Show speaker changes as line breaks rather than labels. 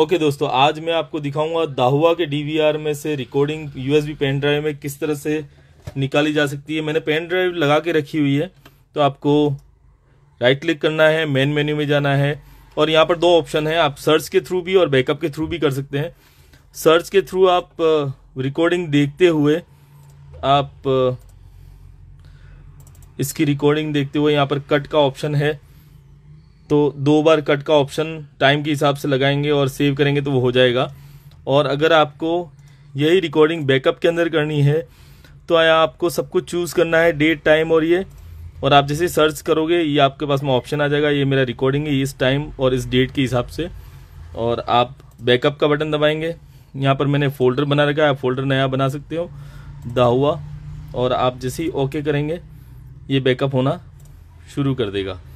okay दोस्तों आज मैं आपको दिखाऊंगा दाहुआ के डीवीआर में से रिकॉर्डिंग यूएसबी पेन ड्राइव में किस तरह से निकाली जा सकती है मैंने पेन ड्राइव लगा के रखी हुई है तो आपको राइट क्लिक करना है मेन मेन्यू में जाना है और यहाँ पर दो ऑप्शन है आप सर्च के थ्रू भी और बैकअप के थ्रू भी कर सकते हैं सर्च के थ्रू आप रिकॉर्डिंग uh, देखते हुए आप uh, इसकी रिकॉर्डिंग देखते हुए यहाँ पर कट का ऑप्शन है तो दो बार कट का ऑप्शन टाइम के हिसाब से लगाएंगे और सेव करेंगे तो वो हो जाएगा और अगर आपको यही रिकॉर्डिंग बैकअप के अंदर करनी है तो आया आपको सब कुछ चूज़ करना है डेट टाइम और ये और आप जैसे सर्च करोगे ये आपके पास में ऑप्शन आ जाएगा ये मेरा रिकॉर्डिंग है इस टाइम और इस डेट के हिसाब से और आप बैकअप का बटन दबाएंगे यहाँ पर मैंने फोल्डर बना रखा है आप फोल्डर नया बना सकते हो दाहुआ और आप जैसे ही ओके करेंगे ये बैकअप होना शुरू कर देगा